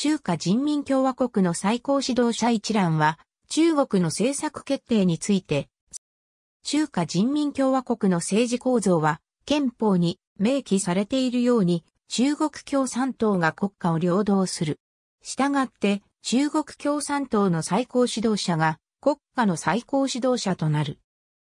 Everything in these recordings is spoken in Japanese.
中華人民共和国の最高指導者一覧は、中国の政策決定について、中華人民共和国の政治構造は、憲法に明記されているように、中国共産党が国家を領導する。したがって、中国共産党の最高指導者が国家の最高指導者となる。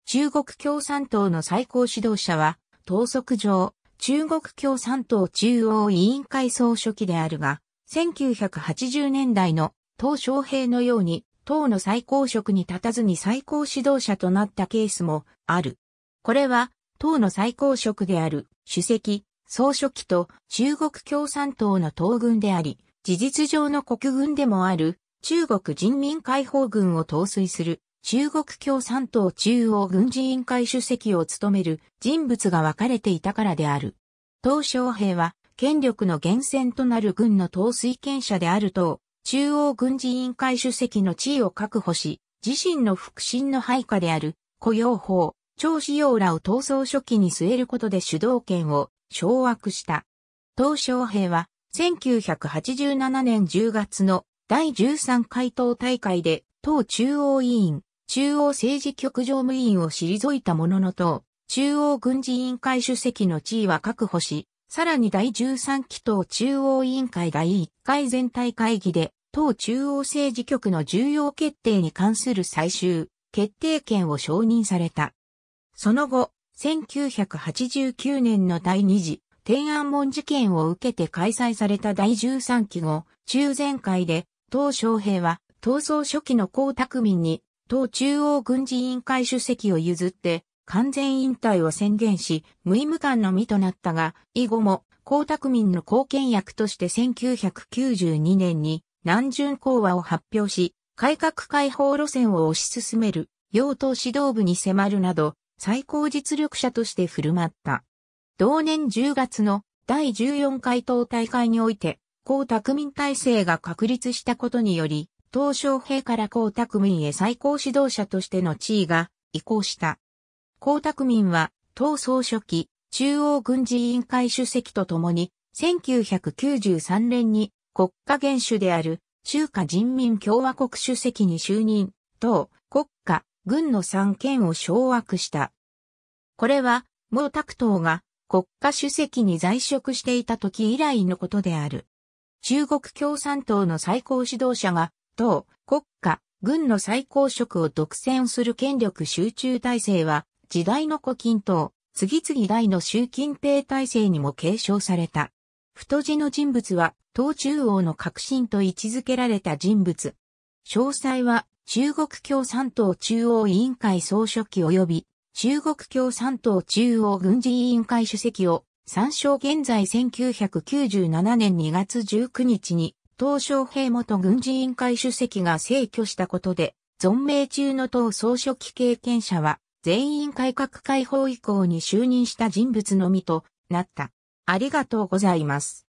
中国共産党の最高指導者は、統則上、中国共産党中央委員会総書記であるが、1980年代の東昌平のように党の最高職に立たずに最高指導者となったケースもある。これは党の最高職である主席、総書記と中国共産党の党軍であり、事実上の国軍でもある中国人民解放軍を統帥する中国共産党中央軍事委員会主席を務める人物が分かれていたからである。東小平は権力の源泉となる軍の統帥権者である党、中央軍事委員会主席の地位を確保し、自身の腹心の配下である、雇用法、張子陽らを闘争初期に据えることで主導権を掌握した。鄧小平は、1987年10月の第13回党大会で、党中央委員、中央政治局常務委員を退いたものの党、中央軍事委員会主席の地位は確保し、さらに第13期党中央委員会第1回全体会議で、党中央政治局の重要決定に関する最終決定権を承認された。その後、1989年の第2次天安門事件を受けて開催された第13期後、中前会で、党昌平は、闘争初期の江沢民に、党中央軍事委員会主席を譲って、完全引退を宣言し、無意無感の身となったが、以後も、江沢民の貢献役として1992年に南巡講話を発表し、改革開放路線を推し進める、要党指導部に迫るなど、最高実力者として振る舞った。同年10月の第14回党大会において、江沢民体制が確立したことにより、東小平から江沢民へ最高指導者としての地位が移行した。江沢民は、党総書記、中央軍事委員会主席とともに、1993年に国家元首である中華人民共和国主席に就任、党、国家、軍の三権を掌握した。これは、毛沢東が国家主席に在職していた時以来のことである。中国共産党の最高指導者が、党、国家、軍の最高職を独占する権力集中体制は、時代の古今涛、次々代の習近平体制にも継承された。太字の人物は、党中央の革新と位置づけられた人物。詳細は、中国共産党中央委員会総書記及び、中国共産党中央軍事委員会主席を、参照現在1997年2月19日に、東小平元軍事委員会主席が逝去したことで、存命中の党総書記経験者は、全員改革開放以降に就任した人物のみとなった。ありがとうございます。